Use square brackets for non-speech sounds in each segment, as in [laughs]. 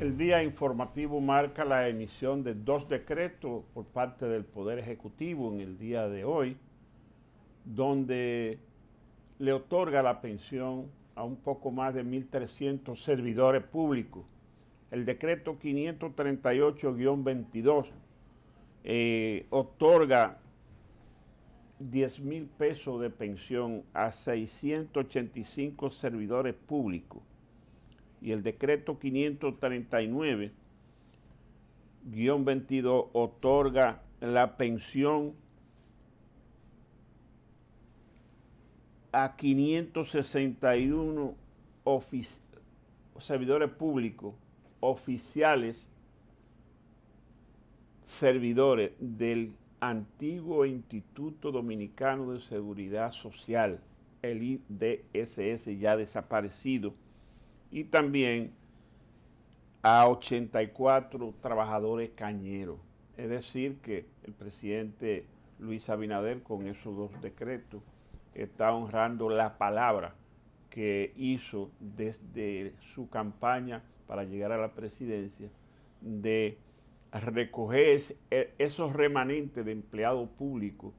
El día informativo marca la emisión de dos decretos por parte del Poder Ejecutivo en el día de hoy, donde le otorga la pensión a un poco más de 1.300 servidores públicos. El decreto 538-22 eh, otorga 10.000 pesos de pensión a 685 servidores públicos y el decreto 539 22 otorga la pensión a 561 servidores públicos, oficiales, servidores del antiguo Instituto Dominicano de Seguridad Social, el IDSS ya desaparecido, y también a 84 trabajadores cañeros. Es decir, que el presidente Luis Abinader con esos dos decretos está honrando la palabra que hizo desde su campaña para llegar a la presidencia de recoger e, esos remanentes de empleados públicos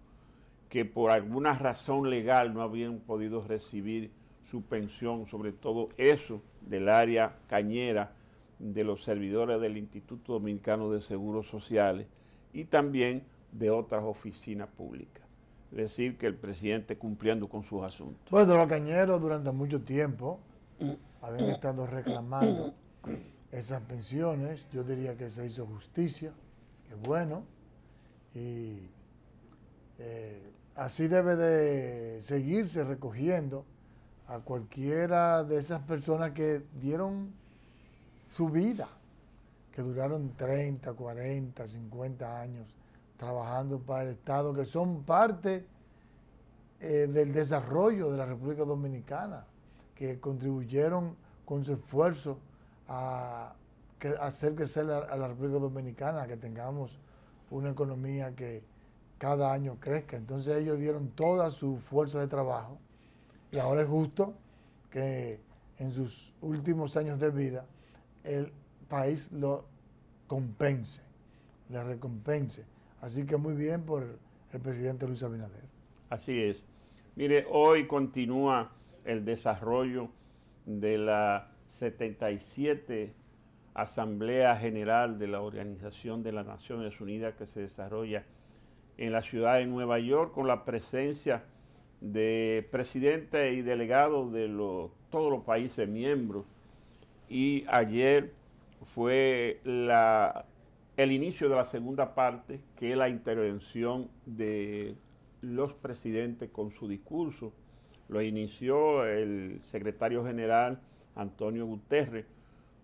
que por alguna razón legal no habían podido recibir su pensión, sobre todo eso del área cañera de los servidores del Instituto Dominicano de Seguros Sociales y también de otras oficinas públicas. Es decir, que el presidente cumpliendo con sus asuntos. Bueno, pues, los cañeros durante mucho tiempo habían estado reclamando esas pensiones. Yo diría que se hizo justicia, que bueno. Y eh, así debe de seguirse recogiendo a cualquiera de esas personas que dieron su vida, que duraron 30, 40, 50 años trabajando para el Estado, que son parte eh, del desarrollo de la República Dominicana, que contribuyeron con su esfuerzo a, hacer crecer a, a la República Dominicana, que tengamos una economía que cada año crezca. Entonces ellos dieron toda su fuerza de trabajo y ahora es justo que en sus últimos años de vida el país lo compense, le recompense. Así que muy bien por el presidente Luis Abinader. Así es. Mire, hoy continúa el desarrollo de la 77 Asamblea General de la Organización de las Naciones Unidas que se desarrolla en la ciudad de Nueva York con la presencia de presidentes y delegados de todos los países miembros y ayer fue el inicio de la segunda parte, que es la intervención de los presidentes con su discurso. Lo inició el secretario general Antonio Guterres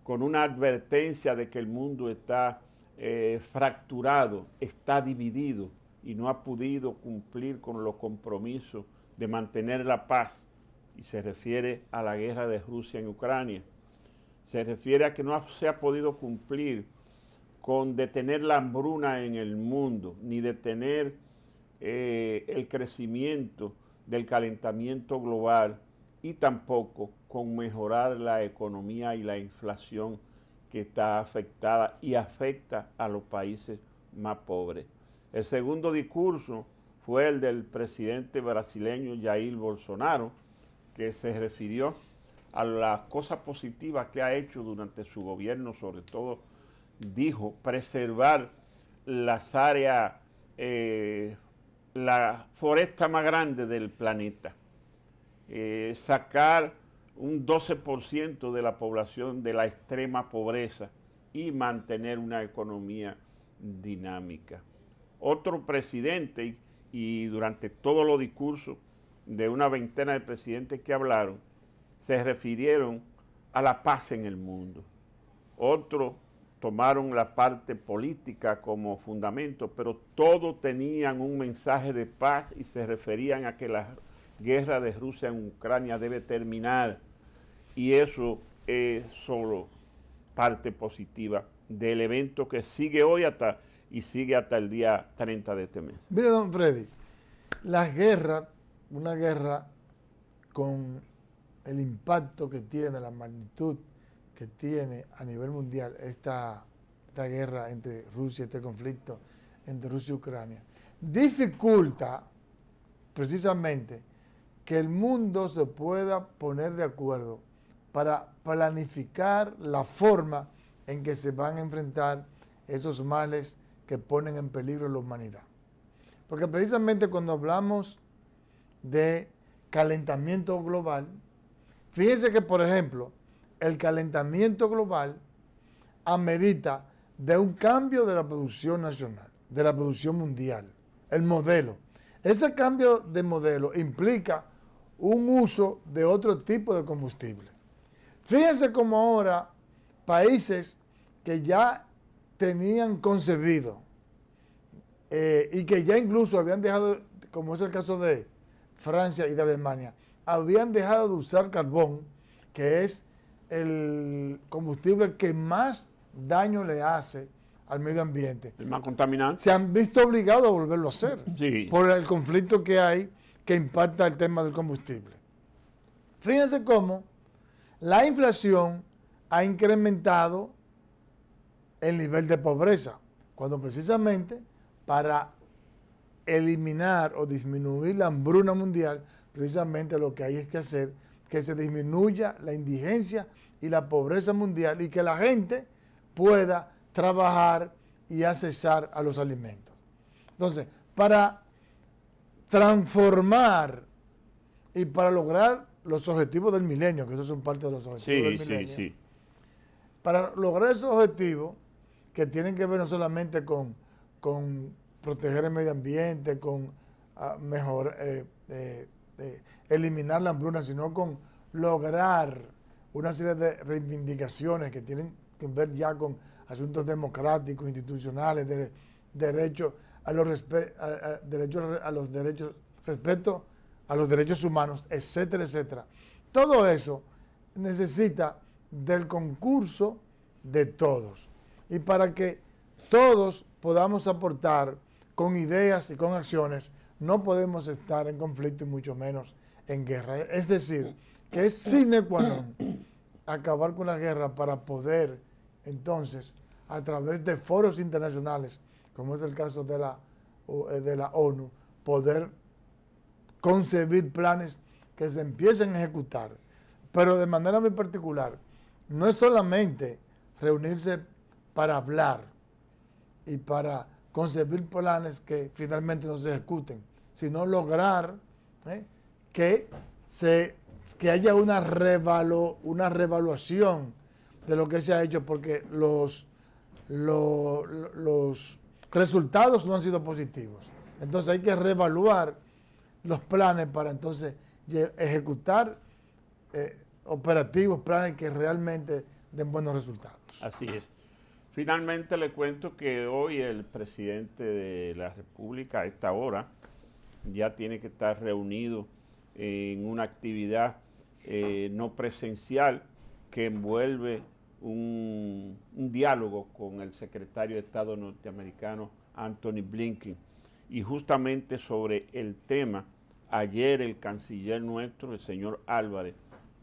con una advertencia de que el mundo está eh, fracturado, está dividido y no ha podido cumplir con los compromisos de mantener la paz y se refiere a la guerra de Rusia en Ucrania. Se refiere a que no se ha podido cumplir con detener la hambruna en el mundo, ni detener eh, el crecimiento del calentamiento global y tampoco con mejorar la economía y la inflación que está afectada y afecta a los países más pobres. El segundo discurso fue el del presidente brasileño Jair Bolsonaro, que se refirió a las cosas positivas que ha hecho durante su gobierno, sobre todo dijo preservar las áreas, eh, la foresta más grande del planeta, eh, sacar un 12% de la población de la extrema pobreza y mantener una economía dinámica. Otro presidente, y durante todos los discursos de una veintena de presidentes que hablaron, se refirieron a la paz en el mundo. Otros tomaron la parte política como fundamento, pero todos tenían un mensaje de paz y se referían a que la guerra de Rusia en Ucrania debe terminar. Y eso es solo parte positiva del evento que sigue hoy hasta y sigue hasta el día 30 de este mes. Mire, don Freddy, las guerras, una guerra con el impacto que tiene, la magnitud que tiene a nivel mundial esta, esta guerra entre Rusia, este conflicto entre Rusia y Ucrania, dificulta precisamente que el mundo se pueda poner de acuerdo para planificar la forma en que se van a enfrentar esos males que ponen en peligro la humanidad. Porque precisamente cuando hablamos de calentamiento global, fíjense que, por ejemplo, el calentamiento global amerita de un cambio de la producción nacional, de la producción mundial, el modelo. Ese cambio de modelo implica un uso de otro tipo de combustible. Fíjense cómo ahora países que ya tenían concebido eh, y que ya incluso habían dejado, como es el caso de Francia y de Alemania, habían dejado de usar carbón, que es el combustible que más daño le hace al medio ambiente. El más contaminante. Se han visto obligados a volverlo a hacer por el conflicto que hay que impacta el tema del combustible. Fíjense cómo la inflación ha incrementado el nivel de pobreza, cuando precisamente para eliminar o disminuir la hambruna mundial, precisamente lo que hay es que hacer que se disminuya la indigencia y la pobreza mundial y que la gente pueda trabajar y accesar a los alimentos. Entonces, para transformar y para lograr los objetivos del milenio, que eso son parte de los objetivos del milenio, sí. para lograr esos objetivos, que tienen que ver no solamente con, con proteger el medio ambiente, con ah, eh, eh, eh, eliminar la hambruna, sino con lograr una serie de reivindicaciones que tienen que ver ya con asuntos democráticos, institucionales, de, derechos a los derechos a los derechos respeto a los derechos humanos, etcétera, etcétera. Todo eso necesita del concurso de todos y para que todos podamos aportar con ideas y con acciones, no podemos estar en conflicto y mucho menos en guerra. Es decir, que es sine qua non acabar con la guerra para poder entonces, a través de foros internacionales, como es el caso de la, eh, de la ONU, poder concebir planes que se empiecen a ejecutar. Pero de manera muy particular, no es solamente reunirse para hablar y para concebir planes que finalmente no se ejecuten, sino lograr ¿eh? que, se, que haya una, revalu una revaluación de lo que se ha hecho, porque los, los, resultados no han sido positivos. Entonces hay que reevaluar los planes para entonces ejecutar eh, operativos, planes que realmente den buenos resultados. Así es. Finalmente le cuento que hoy el presidente de la República a esta hora ya tiene que estar reunido en una actividad eh, no presencial que envuelve un, un, diálogo con el secretario de Estado norteamericano Anthony Blinken. Y justamente sobre el tema, ayer el canciller nuestro, el señor Álvarez,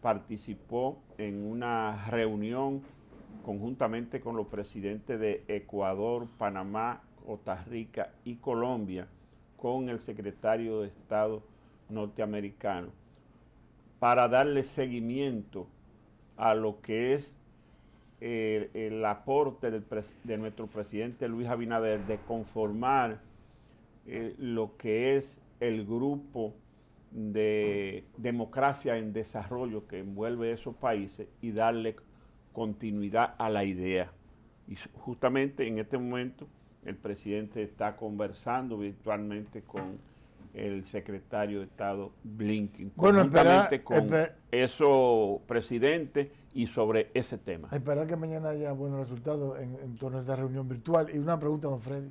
participó en una reunión conjuntamente con los presidentes de Ecuador, Panamá, Costa Rica y Colombia, con el secretario de Estado norteamericano, para darle seguimiento a lo que es eh, el, aporte de nuestro presidente Luis Abinader de conformar eh, lo que es el grupo de democracia en desarrollo que envuelve esos países y darle continuidad a la idea. Y justamente en este momento el presidente está conversando virtualmente con el secretario de Estado Blinken, bueno, con espera, presidente y sobre ese tema. Esperar que mañana haya buenos resultados en, en torno a esta reunión virtual. Y una pregunta, don Freddy.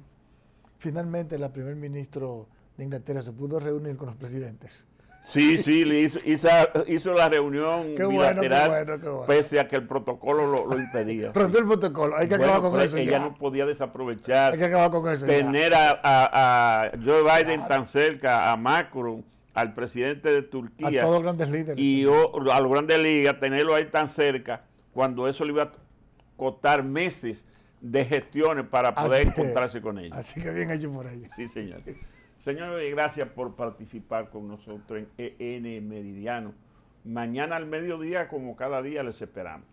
Finalmente, la primer ministro de Inglaterra se pudo reunir con los presidentes. Sí, sí, hizo, hizo, la reunión bilateral, pese a que el protocolo lo, lo impedía. [laughs] Rompió el protocolo, hay que acabar con eso. Ella ya. no podía desaprovechar. Tener A, Joe Biden tan cerca, a Macron, al presidente de Turquía. A todos los grandes líderes. Y a los grandes ligas, tenerlo ahí tan cerca, cuando eso le iba a costar meses de gestiones para poder encontrarse con ellos. Así que bien hecho por ahí. Sí, señor. Señores, eh, gracias por participar con nosotros en EN Meridiano. Mañana al mediodía, como cada día, les esperamos.